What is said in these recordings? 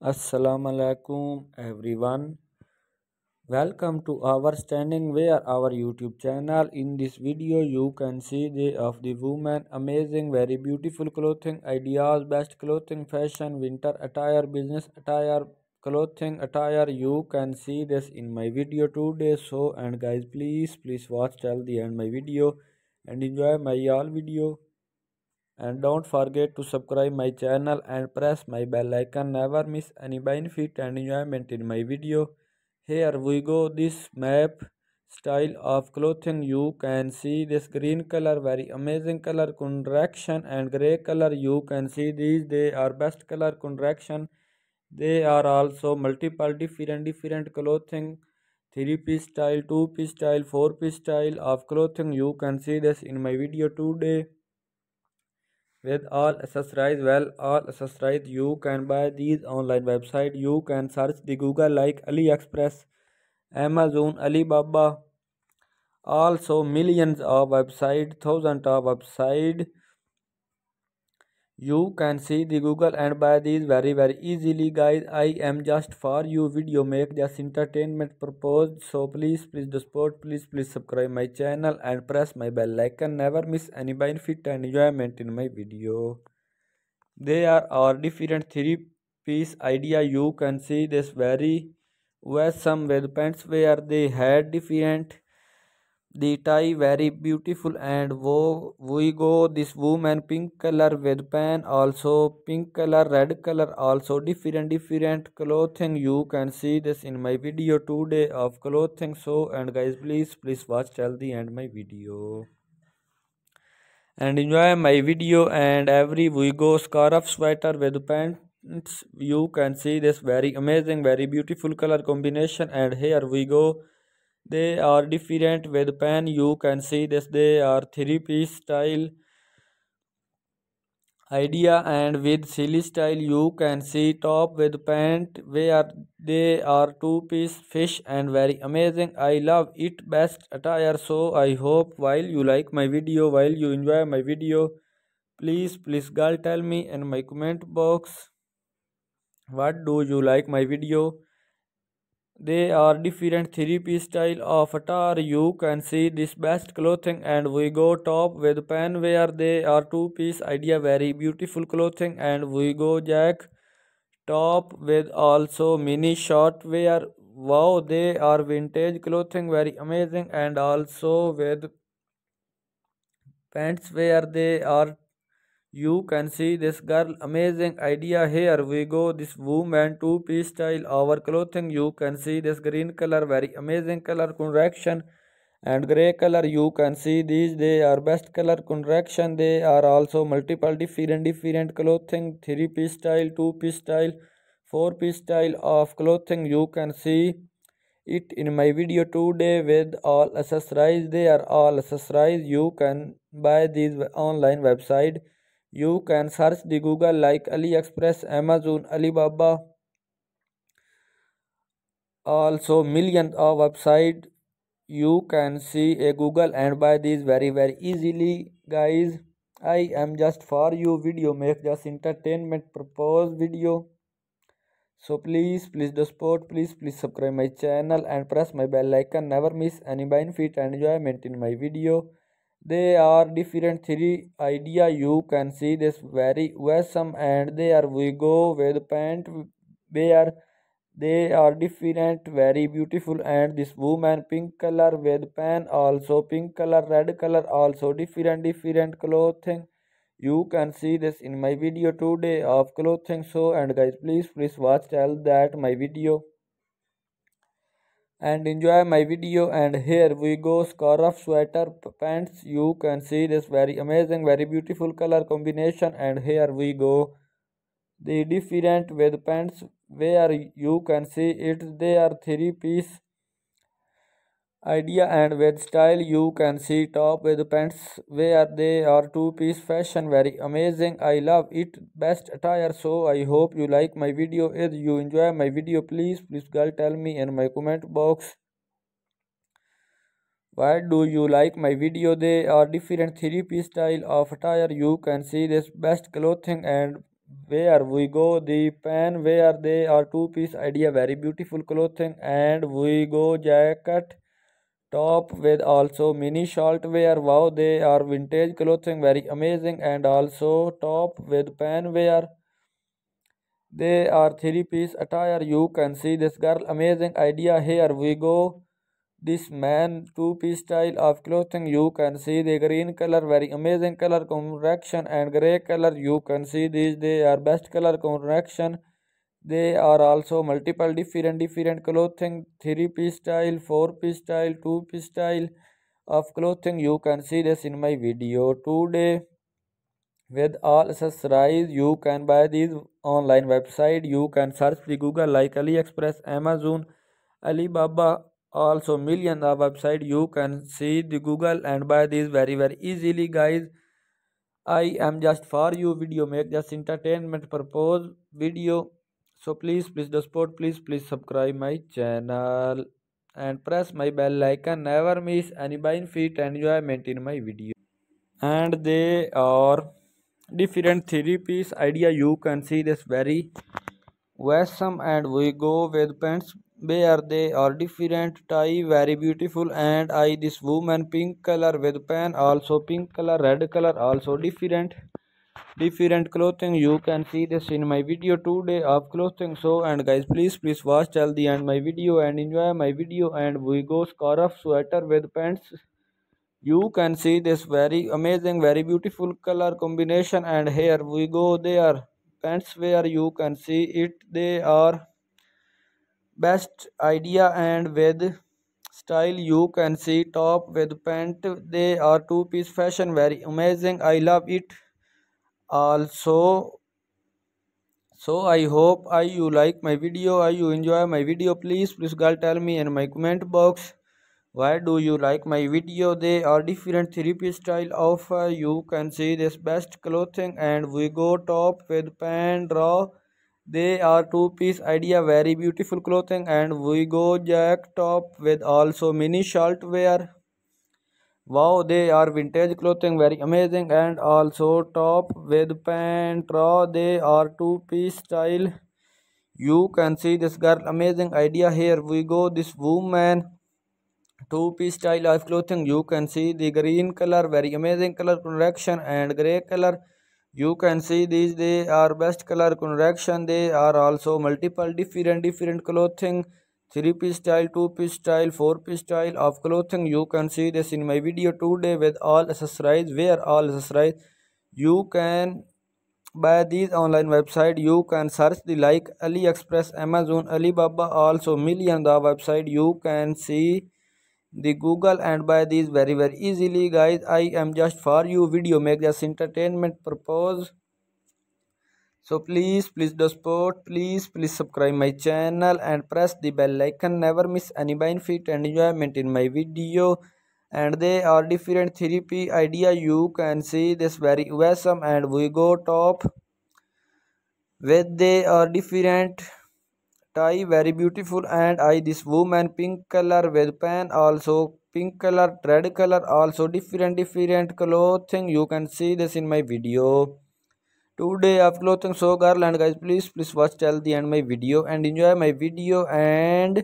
Assalamualaikum everyone. Welcome to our standing where our YouTube channel. In this video you can see the of the woman amazing very beautiful clothing ideas best clothing fashion winter attire business attire clothing attire you can see this in my video today so and guys please please watch till the end my video and enjoy my all video and don't forget to subscribe my channel and press my bell icon never miss any benefit and enjoyment in my video here we go this map style of clothing you can see this green color very amazing color contraction and gray color you can see these they are best color contraction they are also multiple different different clothing three piece style two piece style four piece style of clothing you can see this in my video today with all accessories well all accessories you can buy these online website you can search the google like aliexpress amazon alibaba also millions of website thousands of website you can see the google and buy these very very easily guys i am just for you video make just entertainment purpose so please please do support please please subscribe my channel and press my bell icon never miss any benefit and enjoyment in my video they are our different three piece idea you can see this very were some with pants where they had different the tie very beautiful and wo we go this woman pink color with pen also pink color red color also different different clothing you can see this in my video today of clothing so and guys please please watch till the end my video and enjoy my video and every we go scarf sweater with pants you can see this very amazing very beautiful color combination and here we go they are different with pen you can see this they are three piece style idea and with silly style you can see top with pant where they are two piece fish and very amazing i love it best attire so i hope while you like my video while you enjoy my video please please girl tell me in my comment box what do you like my video they are different three-piece style of attire. You can see this best clothing and we go top with pen where they are two piece idea very beautiful clothing and we go jack top with also mini short wear. Wow, they are vintage clothing very amazing and also with pants where they are you can see this girl amazing idea here we go this woman two piece style our clothing you can see this green color very amazing color contraction and gray color you can see these they are best color contraction they are also multiple different different clothing three piece style two piece style four piece style of clothing you can see it in my video today with all accessories they are all accessories you can buy these online website you can search the Google like AliExpress, Amazon, Alibaba. Also millions of website you can see a Google and buy these very very easily guys. I am just for you video make just entertainment purpose video. So please please do support please please subscribe my channel and press my bell icon never miss any benefit and enjoyment in my video. They are different three idea you can see this very awesome and they are we go with paint where they are different very beautiful and this woman pink color with pen also pink color red color also different different clothing you can see this in my video today of clothing so and guys please please watch till that my video and enjoy my video and here we go scarf sweater pants you can see this very amazing very beautiful color combination and here we go the different with pants where you can see it they are three piece idea and with style you can see top with pants where they are two piece fashion very amazing i love it best attire so i hope you like my video if you enjoy my video please please girl tell me in my comment box why do you like my video they are different three piece style of attire you can see this best clothing and where we go the pan where they are two piece idea very beautiful clothing and we go jacket top with also mini short wear wow they are vintage clothing very amazing and also top with pan wear they are three piece attire you can see this girl amazing idea here we go this man two piece style of clothing you can see the green color very amazing color combination, and gray color you can see these they are best color combination. They are also multiple different different clothing, three-piece style, four-piece style, two-piece style of clothing. You can see this in my video today. With all accessories, you can buy these online website. You can search the Google like AliExpress, Amazon, Alibaba. Also millions of website you can see the Google and buy these very very easily, guys. I am just for you video make just entertainment purpose video so please please the support please please subscribe my channel and press my bell icon never miss any benefit and enjoyment in my video and they are different three piece idea you can see this very awesome and we go with pants where they are different tie very beautiful and i this woman pink color with pen also pink color red color also different different clothing you can see this in my video today of clothing so and guys please please watch till the end my video and enjoy my video and we go scarf sweater with pants you can see this very amazing very beautiful color combination and here we go there pants where you can see it they are best idea and with style you can see top with pant they are two piece fashion very amazing i love it also so i hope i you like my video i you enjoy my video please please girl tell me in my comment box why do you like my video they are different three piece style of uh, you can see this best clothing and we go top with pen draw they are two piece idea very beautiful clothing and we go jack top with also mini shirt wear Wow, they are vintage clothing, very amazing and also top with pantra. They are two-piece style. You can see this girl, amazing idea. Here we go, this woman. Two-piece style of clothing. You can see the green color, very amazing color correction and grey color. You can see these, they are best color correction. They are also multiple different different clothing. Three P style two P style four P style of clothing you can see this in my video today with all accessorize where all accessorize you can buy these online website you can search the like AliExpress Amazon Alibaba also million the website you can see the google and by these very very easily guys i am just for you video make just entertainment purpose so please please do sport please please subscribe my channel and press the bell icon never miss any benefit and enjoyment in my video and they are different therapy idea you can see this very awesome and we go top with they are different tie very beautiful and i this woman pink color with pen also pink color red color also different different clothing you can see this in my video today of clothing so garland guys please please watch till the end my video and enjoy my video and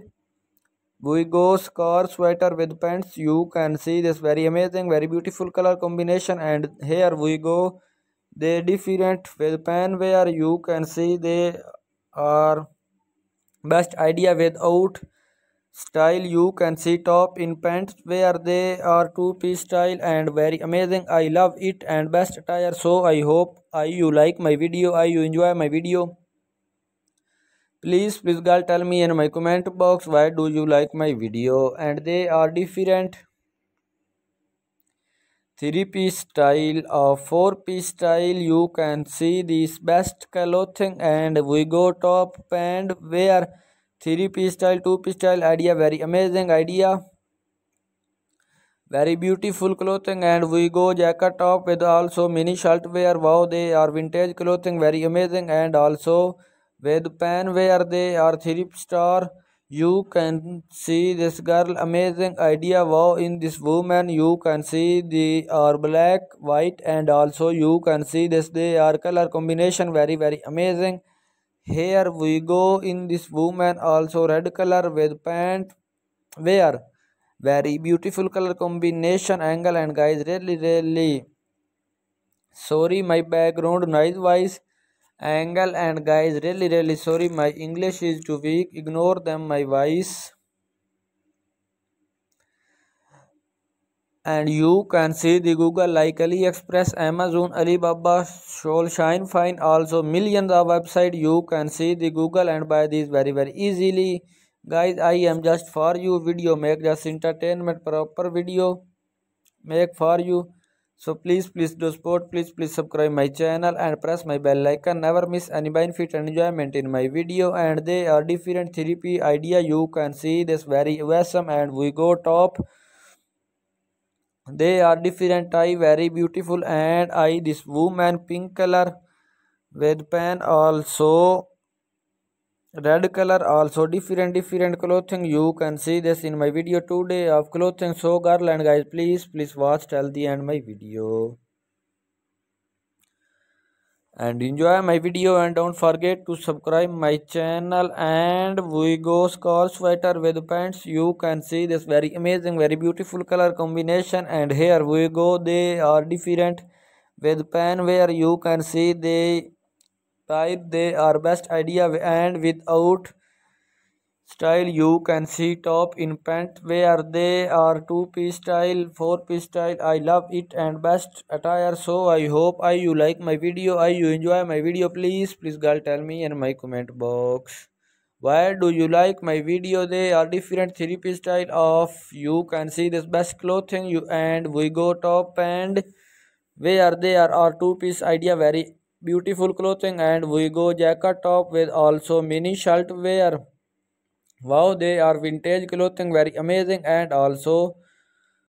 we go scar sweater with pants you can see this very amazing very beautiful color combination and here we go The different with pan where you can see they are best idea without style you can see top in pants where they are two piece style and very amazing i love it and best attire so i hope i you like my video i you enjoy my video please please girl tell me in my comment box why do you like my video and they are different three piece style or four piece style you can see this best clothing and we go top and wear three piece style two piece style idea very amazing idea very beautiful clothing and we go jacket top with also mini shirt wear wow they are vintage clothing very amazing and also with pen wear they are three star you can see this girl amazing idea wow in this woman you can see the are black white and also you can see this they are color combination very very amazing here we go in this woman also red color with pant wear very beautiful color combination angle and guys really really sorry my background noise wise angle and guys really really sorry my english is too weak ignore them my voice and you can see the google like aliexpress amazon alibaba Shine, find also millions of website you can see the google and buy these very very easily guys i am just for you video make just entertainment proper video make for you so please please do support please please subscribe my channel and press my bell icon never miss any benefit and enjoyment in my video and they are different therapy idea you can see this very awesome and we go top they are different i very beautiful and i this woman pink color with pen also red color also different different clothing you can see this in my video today of clothing so girl and guys please please watch till the end my video and enjoy my video and don't forget to subscribe my channel and we go scarf sweater with pants you can see this very amazing very beautiful color combination and here we go they are different with pen where you can see they type they are best idea and without style you can see top in pant where they are two piece style four piece style i love it and best attire so i hope i you like my video i you enjoy my video please please girl tell me in my comment box why do you like my video they are different three piece style of you can see this best clothing you and we go top and where they are are two piece idea very beautiful clothing and we go jacket top with also mini shirt wear Wow, they are vintage clothing, very amazing and also